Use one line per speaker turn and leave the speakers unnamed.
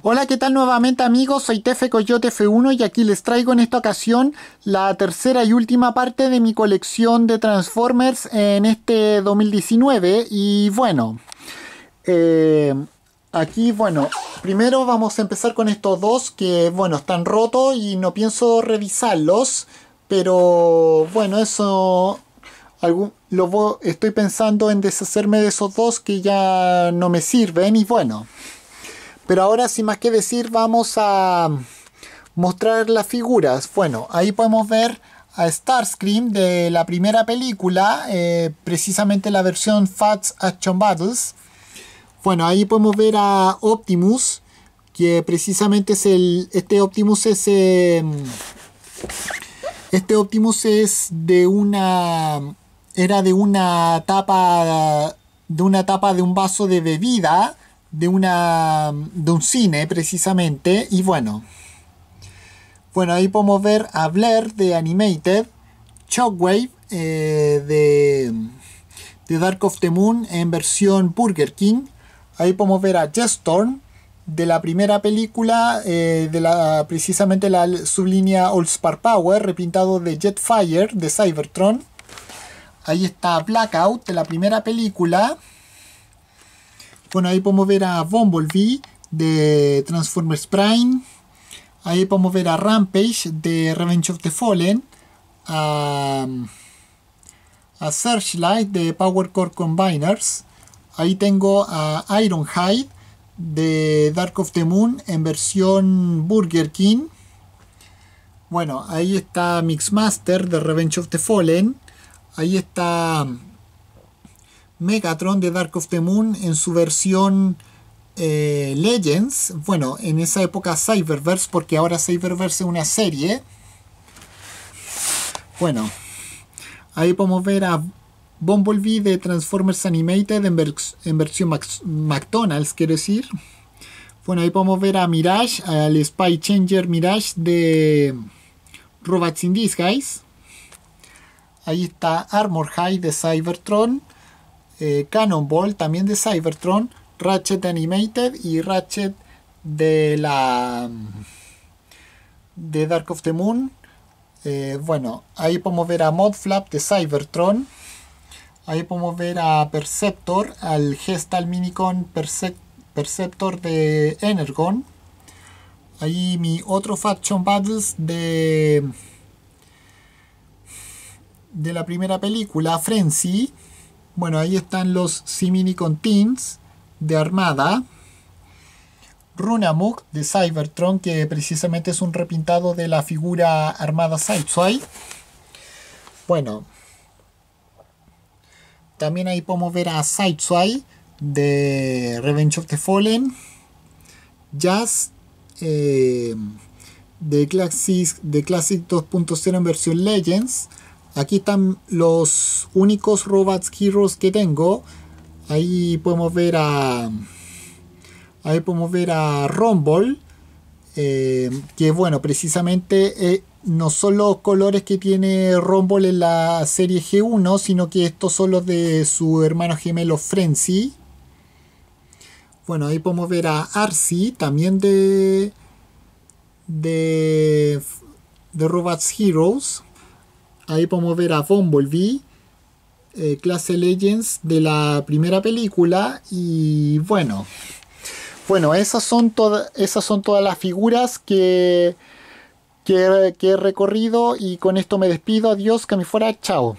Hola, ¿qué tal nuevamente amigos? Soy Tefe Coyote F1 y aquí les traigo en esta ocasión la tercera y última parte de mi colección de Transformers en este 2019. Y bueno, eh, aquí bueno, primero vamos a empezar con estos dos que bueno, están rotos y no pienso revisarlos. Pero bueno, eso estoy pensando en deshacerme de esos dos que ya no me sirven y bueno. Pero ahora sin más que decir vamos a mostrar las figuras. Bueno, ahí podemos ver a Starscream de la primera película, eh, precisamente la versión Fats Action Battles. Bueno, ahí podemos ver a Optimus, que precisamente es el. Este Optimus es. Em, este Optimus es de una. Era de una tapa. De una tapa de un vaso de bebida de, una, de un cine precisamente. Y bueno, bueno, ahí podemos ver a Blair de Animated, Shockwave eh, de, Dark of the Moon en versión Burger King. Ahí podemos ver a Jetstorm de la primera película, eh, de la, precisamente la sublínea Spark Power, repintado de Jetfire de Cybertron. Ahí está Blackout de la primera película. Bueno, ahí podemos ver a Bumblebee de Transformers Prime. Ahí podemos ver a Rampage de Revenge of the Fallen. A, a Searchlight de Power Core Combiners. Ahí tengo a Ironhide de Dark of the Moon en versión Burger King. Bueno, ahí está Mixmaster de Revenge of the Fallen. Ahí está Megatron de Dark of the Moon en su versión eh, Legends, bueno, en esa época Cyberverse, porque ahora Cyberverse es una serie. Bueno, ahí podemos ver a Bumblebee de Transformers Animated en, versión McDonald's, quiero decir. Bueno, ahí podemos ver a Mirage, al Spy Changer Mirage de Robots in Disguise. Ahí está Armor High de Cybertron. Eh, Cannonball, también de Cybertron, Ratchet Animated y Ratchet de la de Dark of the Moon. Eh, bueno, ahí podemos ver a Modflap de Cybertron. Ahí podemos ver a Perceptor, al Gestal Minicon Perceptor de Energon. Ahí mi otro Faction Battles de, de la primera película, Frenzy. Bueno, ahí están los con Teens de Armada. Runamuk de Cybertron, que precisamente es un repintado de la figura armada Sideswipe. Bueno, también ahí podemos ver a Sideswipe de Revenge of the Fallen, Jazz eh, de de Classic 2.0 en versión Legends, Aquí están los únicos Robots Heroes que tengo. Ahí podemos ver a... Ahí podemos ver a Rumble. Eh, que bueno, precisamente eh, no son los colores que tiene Rumble en la serie G1, sino que estos son los de su hermano gemelo Frenzy. Bueno, ahí podemos ver a Arcy, también de, de, de Robots Heroes. Ahí podemos ver a Bumblebee, eh, clase Legends de la primera película y bueno. Bueno, esas son, todas esas son todas las figuras que, que, he recorrido y con esto me despido. Adiós, que me fuera. Chao.